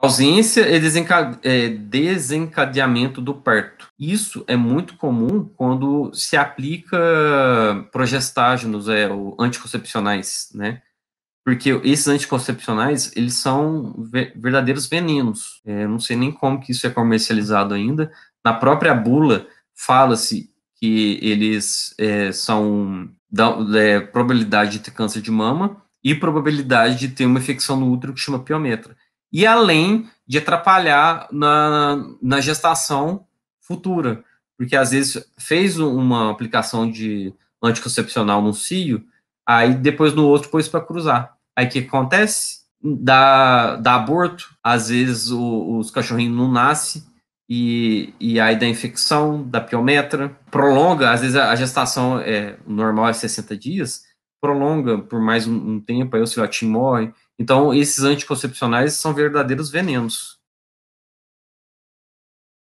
Ausência e é, desencadeamento do parto. Isso é muito comum quando se aplica progestágenos, é, ou anticoncepcionais, né? Porque esses anticoncepcionais, eles são verdadeiros venenos. É, não sei nem como que isso é comercializado ainda. Na própria bula fala-se que eles é, são da, é, probabilidade de ter câncer de mama e probabilidade de ter uma infecção no útero que chama piometra e além de atrapalhar na, na gestação futura, porque às vezes fez uma aplicação de anticoncepcional no cio, aí depois no outro pôs para cruzar. Aí o que acontece? Dá, dá aborto, às vezes o, os cachorrinhos não nascem, e, e aí da infecção, da piometra, prolonga, às vezes a, a gestação é normal é 60 dias, prolonga por mais um, um tempo, aí o filhotinho morre. Então, esses anticoncepcionais são verdadeiros venenos.